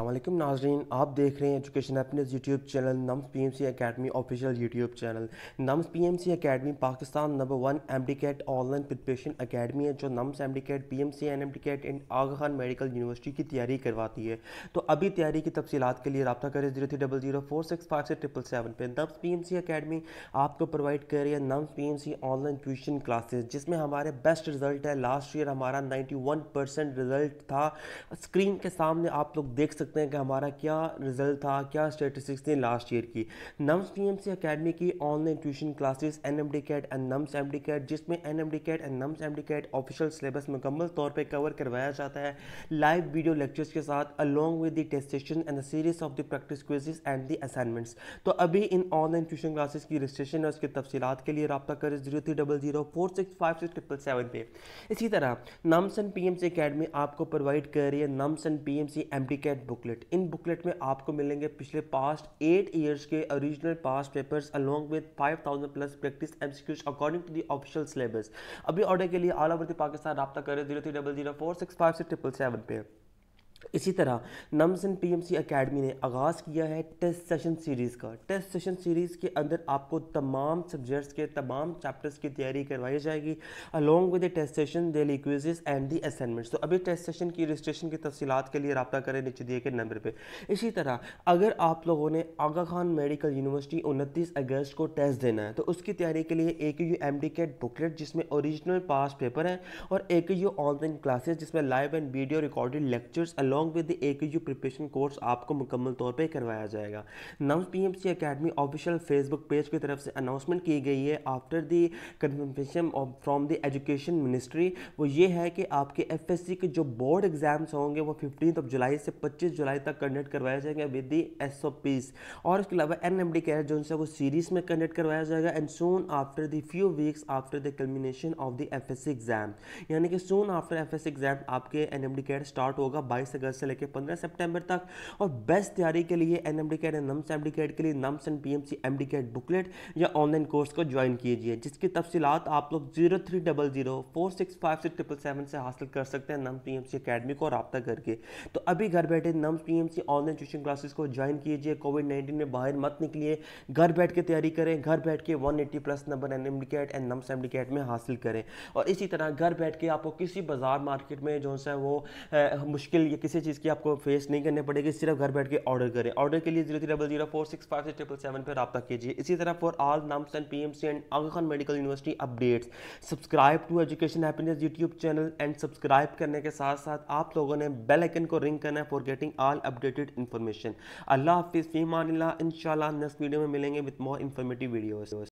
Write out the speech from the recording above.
अल्लाम नाजरीन आप देख रहे हैं एजुकेशन अपनेस YouTube channel NUMS P M C academy official YouTube channel NUMS P M C academy Pakistan number one M D CAT online preparation academy है जो NUMS M D CAT P M C N M D CAT and Aga Khan medical university की तैयारी करवाती है तो अभी तैयारी की तफसीत के लिए रबा करें zero three double zero four six five six triple seven पर NUMS P M C academy आपको प्रोवाइड कर रही है NUMS P M C online tuition classes जिसमें हमारे बेस्ट रिजल्ट है लास्ट ईयर हमारा नाइन्टी वन परसेंट रिजल्ट था स्क्रीन के सामने आप लोग देख सकते सकते हैं कि हमारा क्या रिजल्ट था क्या स्टेटिस्टिक्स थी लास्ट ईयर की NUMS T M C academy की online tuition classes N M D CAT and NUMS M D CAT जिसमें N M D CAT and NUMS M D CAT official syllabus मुकम्मल तौर पर cover करवाया जाता है live video lectures के साथ along with the test session and the series of the practice quizzes and the assignments तो अभी इन ऑनलाइन ट्यूशन क्लासेस की रजिस्ट्रेशन और उसकी तफसीत के लिए रबा करें zero three double zero four six five six triple seven पे इसी तरह NUMS and P M C academy आपको प्रोवाइड कर रही है NUMS and P M C M D CAT book booklet इन बुकलेट में आपको मिलेंगे पिछले पास्ट एट ईयर्स के original past papers along with 5000 plus practice MCQs according to the official syllabus अभी ऑर्डर के लिए ऑल ओवर दी पाकिस्तान रब्ता करें zero three double zero four six five six triple seven पे इसी तरह नम्स एंड पीएमसी एकेडमी ने आगाज़ किया है टेस्ट सेशन सीरीज़ का टेस्ट सेशन सीरीज़ के अंदर आपको तमाम सब्जेक्ट्स के तमाम चैप्टर्स की तैयारी करवाई जाएगी along with the test session daily quizzes and the assignments तो अभी टेस्ट सेशन की रजिस्ट्रेशन की तफसीत के लिए रबा करें नीचे दिए गए नंबर पर इसी तरह अगर आप लोगों ने आगा खान मेडिकल यूनिवर्सिटी उनतीस अगस्त को टेस्ट देना है तो उसकी तैयारी के लिए A U M D CAT booklet जिसमें औरिजिनल पास पेपर है और ए यू ऑनलाइन क्लासेज जिसमें live and video recorded lectures along along with A K U preparation course आपको मुकम्मल तौर पर करवाया जाएगा नव P M C academy official Facebook page की तरफ से अनाउंसमेंट की गई है after the confirmation from the education ministry वो ये है कि आपके एफ एस सी के जो बोर्ड एग्जाम्स होंगे वो फिफ्टीन ऑफ जुलाई से पच्चीस जुलाई तक कंडक्ट करवाए जाएंगे with the S O Ps और उसके अलावा एन एम डी कैर जो है वो सीरीज़ में कंडक्ट करवाया जाएगा and soon after the few weeks after the culmination of the F S C exam यानी कि soon after F S C exam आपके एन एम डी कैर स्टार्ट होगा बाईस अगस्त से लेकर पंद्रह सेप्टेम्बर तक और बेस्ट तैयारी के लिए N M D CAT and NUMS M D CAT के लिए NUMS and P M C M D CAT booklet या ऑनलाइन कोर्स को ज्वाइन कीजिए जिसकी तफसीत आप लोग zero three double zero four six five six triple seven से हासिल कर सकते हैं NUMS P M C academy को रबता करके तो अभी घर बैठे NUMS P M C online tuition classes को ज्वाइन कीजिए कोविड नाइन्टीन में बाहर मत निकलिए घर बैठ के तैयारी करें घर बैठ के one eighty plus number N M D CAT and NUMS M D CAT में हासिल करें और इसी तरह घर बैठ के आपको किसी बाजार मार्केट में जो है वो मुश्किल या किसी चीज़ की आपको फेस नहीं करनी पड़ेगी सिर्फ घर बैठ के ऑर्डर करें ऑर्डर के लिए zero three double zero four six five six triple seven पर रब्ता कीजिए इसी तरह for all NUMS and P M C and Aga Khan medical university updates subscribe to education happiness YouTube channel and subscribe करने के साथ साथ आप लोगों ने बेल आइकन को रिंग करना है for getting all updated information अल्लाह हाफिज़ फ़ीमान इन नेक्स्ट वीडियो में मिलेंगे विद मोर इन्फॉर्मेटिव वीडियोज़